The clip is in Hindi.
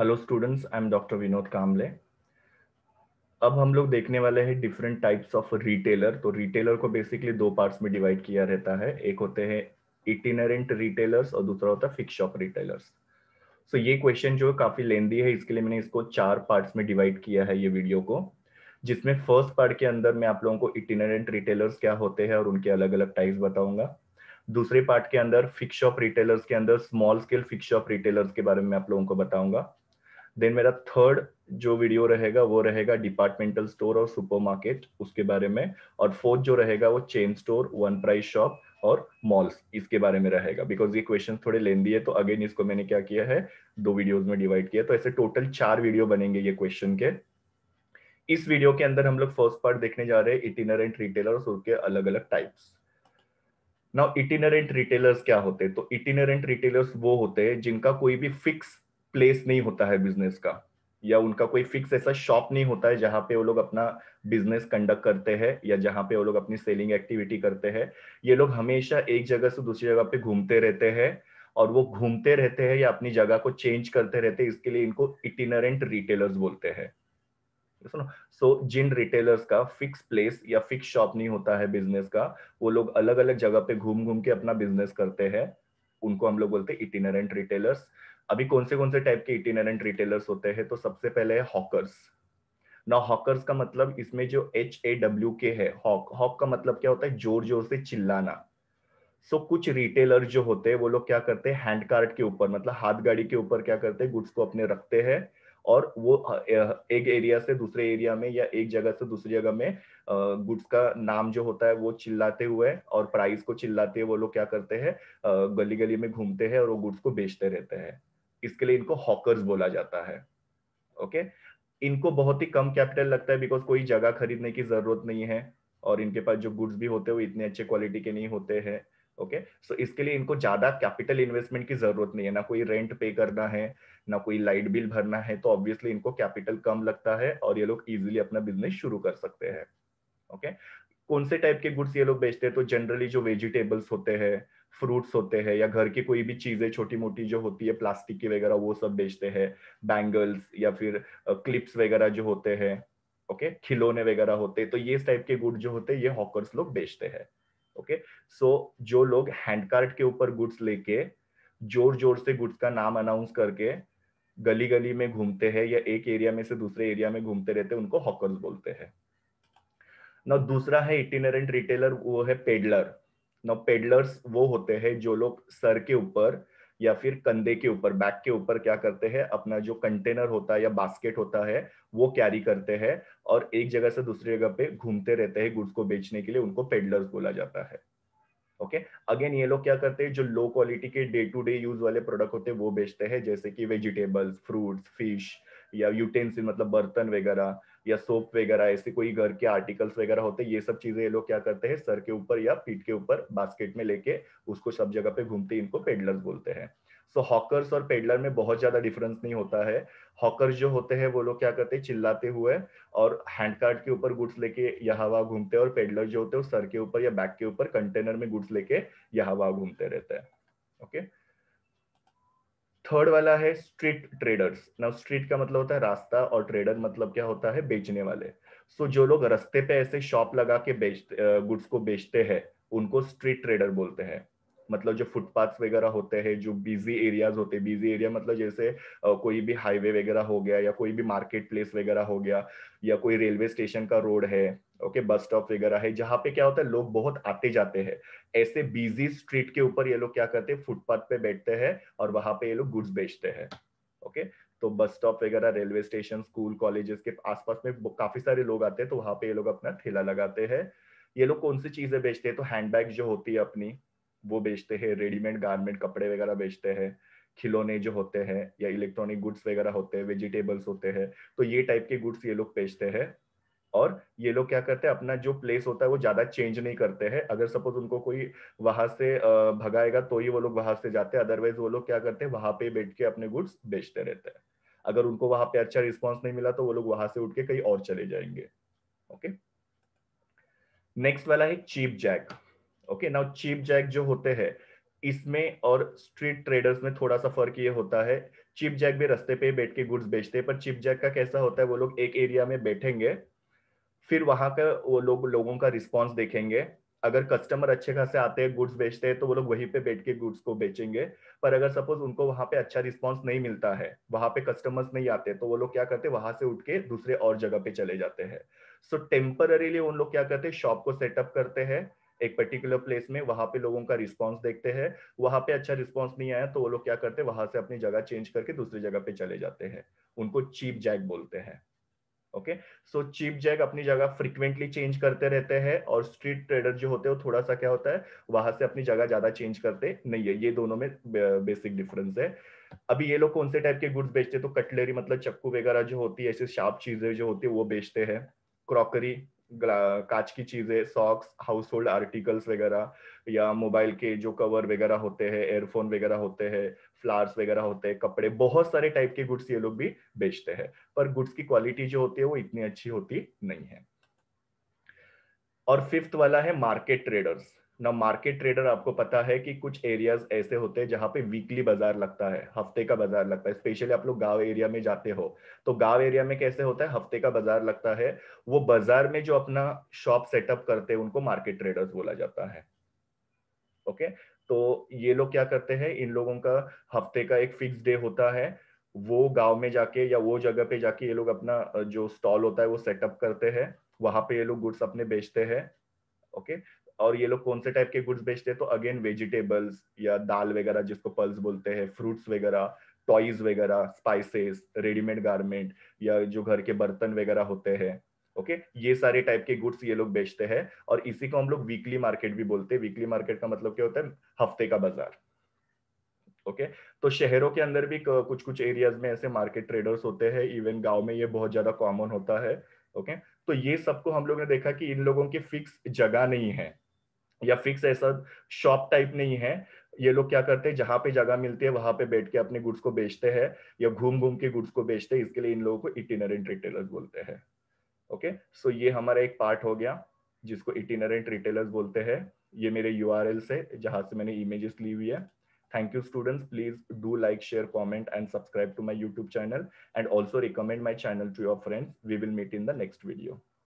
Hello students I am doctor Vinod Kamle अब हम लोग देखने वाले हैं डिफरेंट टाइप्स ऑफ रिटेलर तो रिटेलर को बेसिकली दो पार्ट्स में डिवाइड किया रहता है एक होते हैं इटिनरेंट रिटेलर्स और दूसरा होता है फिक्स शॉप रिटेलर्स सो ये क्वेश्चन जो है काफी लेंदी है इसके लिए मैंने इसको चार पार्ट्स में डिवाइड किया है ये वीडियो को जिसमें फर्स्ट पार्ट के अंदर मैं आप लोगों को इटिनरेंट रिटेलर्स क्या होते हैं और उनके अलग अलग टाइप्स बताऊंगा दूसरे पार्ट के अंदर फिक्स शॉप रिटेलर्स के अंदर small scale fix shop retailers के बारे में आप लोगों को बताऊंगा देन मेरा थर्ड जो वीडियो रहेगा वो रहेगा डिपार्टमेंटल स्टोर और सुपरमार्केट उसके बारे में और फोर्थ जो रहेगा वो chain store one price shop और मॉल्स इसके बारे में रहेगा बिकॉज ये क्वेश्चन थोड़े लेंदी है तो अगेन इसको मैंने क्या किया है दो वीडियोज में डिवाइड किया तो ऐसे टोटल चार वीडियो बनेंगे ये क्वेश्चन के इस वीडियो के अंदर हम लोग फर्स्ट पार्ट देखने जा रहे हैं इटिनरेंट रिटेलर उसके अलग अलग टाइप्स नाउ इटिनरेंट रिटेलर्स क्या होते हैं तो इटिनरेंट रिटेलर्स वो होते हैं जिनका कोई भी फिक्स प्लेस नहीं होता है बिजनेस का या उनका कोई फिक्स ऐसा शॉप नहीं होता है जहां पे वो लोग अपना बिजनेस कंडक्ट करते हैं या जहाँ पे वो लोग अपनी सेलिंग एक्टिविटी करते हैं ये लोग हमेशा एक जगह से दूसरी जगह पे घूमते रहते हैं और वो घूमते रहते हैं या अपनी जगह को चेंज करते रहते हैं इसके लिए इनको इटिनरेंट रिटेलर्स बोलते हैं सो जिन रिटेलर्स का फिक्स प्लेस या फिक्स शॉप नहीं होता है बिजनेस का वो लोग अलग अलग जगह पे घूम घूम के अपना बिजनेस करते हैं उनको हम लोग बोलते हैं इटिनरेंट रिटेलर्स अभी कौन से कौन से टाइप के इटिनरेंट रिटेलर्स होते हैं तो सबसे पहले है हॉकर्स ना हॉकर्स का मतलब इसमें जो एच ए डब्ल्यू के है हॉक हॉक का मतलब क्या होता है जोर जोर से चिल्लाना सो so, कुछ रिटेलर जो होते हैं वो लोग क्या करते हैं हैंड कार्ट के ऊपर मतलब हाथ गाड़ी के ऊपर क्या करते हैं गुड्स को अपने रखते हैं और वो एक एरिया से दूसरे एरिया में या एक जगह से दूसरी जगह में गुड्स का नाम जो होता है वो चिल्लाते हुए और प्राइस को चिल्लाते हुए वो लोग क्या करते हैं गली गली में घूमते हैं और वो गुड्स को बेचते रहते हैं इसके लिए इनको हॉकर्स बोला जाता है ओके इनको बहुत ही कम कैपिटल लगता है बिकॉज कोई जगह खरीदने की जरूरत नहीं है और इनके पास जो गुड्स भी होते हैं वो इतने अच्छे क्वालिटी के नहीं होते हैं ओके okay? सो so, इसके लिए इनको ज्यादा कैपिटल इन्वेस्टमेंट की जरूरत नहीं है ना कोई रेंट पे करना है ना कोई लाइट बिल भरना है तो ऑब्वियसली इनको कैपिटल कम लगता है और ये लोग इजिली अपना बिजनेस शुरू कर सकते हैं ओके okay? कौन से टाइप के गुड्स ये लोग बेचते हैं तो जनरली जो वेजिटेबल्स होते हैं फ्रूट्स होते हैं या घर की कोई भी चीजें छोटी मोटी जो होती है प्लास्टिक की वगैरह वो सब बेचते हैं बैंगल्स या फिर क्लिप्स वगैरह जो होते हैं ओके खिलौने वगैरह होते हैं तो ये टाइप के गुड जो होते हैं ये हॉकर्स लोग बेचते हैं ओके सो जो लोग हैंडकार्ट के ऊपर गुड्स लेके जोर जोर से गुड्स का नाम अनाउंस करके गली गली में घूमते हैं या एक एरिया में से दूसरे एरिया में घूमते रहते हैं उनको हॉकर्स बोलते हैं ना दूसरा है इटिनरेंट रिटेलर वो है पेडलर ना पेडलर्स वो होते हैं जो लोग सर के ऊपर या फिर कंधे के ऊपर बैक के ऊपर क्या करते हैं अपना जो कंटेनर होता है या बास्केट होता है वो कैरी करते हैं और एक जगह से दूसरी जगह पे घूमते रहते हैं गुड्स को बेचने के लिए उनको पेडलर्स बोला जाता है ओके okay? अगेन ये लोग क्या करते हैं जो लो क्वालिटी के डे टू डे यूज वाले प्रोडक्ट होते हैं वो बेचते हैं जैसे कि वेजिटेबल्स फ्रूट्स फिश या यूटेंसिल मतलब बर्तन वगैरह या सोप वगैरह ऐसे कोई घर के आर्टिकल्स वगैरह होते हैं ये सब चीजें ये लोग क्या करते हैं सर के ऊपर या पीठ के ऊपर बास्केट में लेके उसको सब जगह पे घूमते इनको पेडलर्स बोलते हैं सो so, हॉकर्स और पेडलर में बहुत ज्यादा डिफरेंस नहीं होता है हॉकर्स जो होते हैं वो लोग क्या करते हैं चिल्लाते हुए और हैंड कार्ड के ऊपर गुड्स लेके यहाँ वहां घूमते हैं और पेडलर जो होते हैं सर के ऊपर या बैक के ऊपर कंटेनर में गुड्स लेके यहाँ वहां घूमते रहते हैं ओके okay? थर्ड वाला है स्ट्रीट ट्रेडर्स नाउ स्ट्रीट का मतलब होता है रास्ता और ट्रेडर मतलब क्या होता है बेचने वाले सो so, जो लोग रस्ते पे ऐसे शॉप लगा के बेचते गुड्स को बेचते हैं उनको स्ट्रीट ट्रेडर बोलते हैं मतलब जो फुटपाथ वगैरह होते हैं जो बिजी एरियाज होते हैं बिजी एरिया मतलब जैसे कोई भी हाईवे वगैरह हो गया या कोई भी मार्केट प्लेस वगैरह हो गया या कोई रेलवे स्टेशन का रोड है ओके बस स्टॉप वगैरह है जहाँ पे क्या होता है लोग बहुत आते जाते हैं ऐसे बिजी स्ट्रीट के ऊपर ये लोग क्या करते हैं फुटपाथ पे बैठते हैं और वहां पे ये लोग गुड्स बेचते हैं ओके तो बस स्टॉप वगैरह रेलवे स्टेशन स्कूल कॉलेजेस के आसपास में काफी सारे लोग आते हैं तो वहां पे ये लोग अपना ठेला लगाते हैं ये लोग कौन सी चीजें बेचते हैं तो हैंडबैग जो होती है अपनी वो बेचते हैं रेडीमेड गारमेंट कपड़े वगैरह बेचते हैं खिलौने जो होते हैं या इलेक्ट्रॉनिक गुड्स वगैरह होते हैं वेजिटेबल्स होते हैं तो ये टाइप के गुड्स ये लोग बेचते हैं और ये लोग क्या करते हैं अपना जो प्लेस होता है वो ज्यादा चेंज नहीं करते हैं अगर सपोज उनको कोई वहां से भगाएगा तो ही वो लोग वहां से जाते हैं अदरवाइज वो लोग क्या करते हैं वहां पे बैठ के अपने गुड्स बेचते रहते हैं अगर उनको वहां पे अच्छा रिस्पॉन्स नहीं मिला तो वो लोग वहां से उठ के कहीं और चले जाएंगे ओके नेक्स्ट वाला है cheap jack okay now cheap jack जो होते हैं इसमें और स्ट्रीट ट्रेडर्स में थोड़ा सा फर्क ये होता है चिप जैक भी रस्ते पे बैठ के गुड्स बेचते हैं पर चिप जैक का कैसा होता है वो लोग एक एरिया में बैठेंगे फिर वहां का वो लोग लोगों का रिस्पॉन्स देखेंगे अगर कस्टमर अच्छे खासे आते हैं गुड्स बेचते हैं तो वो लोग वहीं पे बैठ के गुड्स को बेचेंगे पर अगर सपोज उनको वहां पे अच्छा रिस्पॉन्स नहीं मिलता है वहां पे कस्टमर्स नहीं आते तो वो लोग क्या करते हैं वहां से उठ के दूसरे और जगह पे चले जाते हैं सो टेम्पररीली उन लोग क्या करते हैं शॉप को सेटअप करते हैं एक पर्टिकुलर प्लेस में वहां पे लोगों का रिस्पॉन्स देखते हैं वहां पे अच्छा रिस्पॉन्स नहीं आया तो वो लोग क्या करते हैं वहां से अपनी जगह चेंज करके दूसरी जगह पे चले जाते हैं उनको चीप जैक बोलते हैं ओके सो चीप जैक अपनी जगह फ्रिक्वेंटली चेंज करते रहते हैं और स्ट्रीट ट्रेडर जो होते हैं वो थोड़ा सा क्या होता है वहां से अपनी जगह ज्यादा चेंज करते नहीं है ये दोनों में बेसिक डिफरेंस है अभी ये लोग कौन से टाइप के गुड्स बेचते हैं तो कटलरी मतलब चक्कू वगैरह जो होती है ऐसी शार्प चीजें जो होती है वो बेचते हैं क्रॉकरी कांच की चीजें सॉक्स हाउस होल्ड आर्टिकल्स वगैरह या मोबाइल के जो कवर वगैरह होते हैं एयरफोन वगैरह होते हैं फ्लावर्स वगैरह होते हैं कपड़े बहुत सारे टाइप के गुड्स ये लोग भी बेचते हैं पर गुड्स की क्वालिटी जो होती है वो इतनी अच्छी होती नहीं है और फिफ्थ वाला है मार्केट ट्रेडर्स ना मार्केट ट्रेडर आपको पता है कि कुछ एरियाज ऐसे होते हैं जहां पे वीकली बाजार लगता है हफ्ते का बाजार लगता है स्पेशली आप लोग गांव एरिया में जाते हो तो गांव एरिया में कैसे होता है हफ्ते का बाजार लगता है वो बाजार में जो अपना शॉप सेटअप करते हैं उनको मार्केट ट्रेडर्स बोला जाता है ओके तो ये लोग क्या करते हैं इन लोगों का हफ्ते का एक फिक्स डे होता है वो गांव में जाके या वो जगह पे जाके ये लोग अपना जो स्टॉल होता है वो सेटअप करते हैं वहां पे ये लोग गुड्स अपने बेचते हैं ओके okay? और ये लोग कौन से टाइप के गुड्स बेचते हैं तो अगेन वेजिटेबल्स या दाल वगैरह जिसको पल्स बोलते हैं फ्रूट्स वगैरह टॉयज वगैरह स्पाइसेस रेडीमेड गारमेंट या जो घर के बर्तन वगैरह होते हैं ओके okay? ये सारे टाइप के गुड्स ये लोग बेचते हैं और इसी को हम लोग वीकली मार्केट भी बोलते हैं वीकली मार्केट का मतलब क्या होता है हफ्ते का बाजार ओके okay? तो शहरों के अंदर भी कुछ कुछ एरियाज में ऐसे मार्केट ट्रेडर्स होते हैं इवन गांव में ये बहुत ज्यादा कॉमन होता है ओके okay? तो ये सबको हम लोग ने देखा कि इन लोगों की फिक्स जगह नहीं है या फिक्स ऐसा शॉप टाइप नहीं है ये लोग क्या करते हैं जहां पे जगह मिलती है वहां पे बैठ के अपने गुड्स को बेचते हैं या घूम घूम के गुड्स को बेचते हैं इसके लिए इन लोगों को इटिनरेंट रिटेलर्स बोलते हैं ओके सो ये हमारा एक पार्ट हो गया जिसको इटिनरेंट रिटेलर्स बोलते हैं ये मेरे यू आर एल से जहां से मैंने इमेजेस ली हुई है thank you student please do like share comment and subscribe to my YouTube channel and also recommend my channel to your friends we will meet in the next video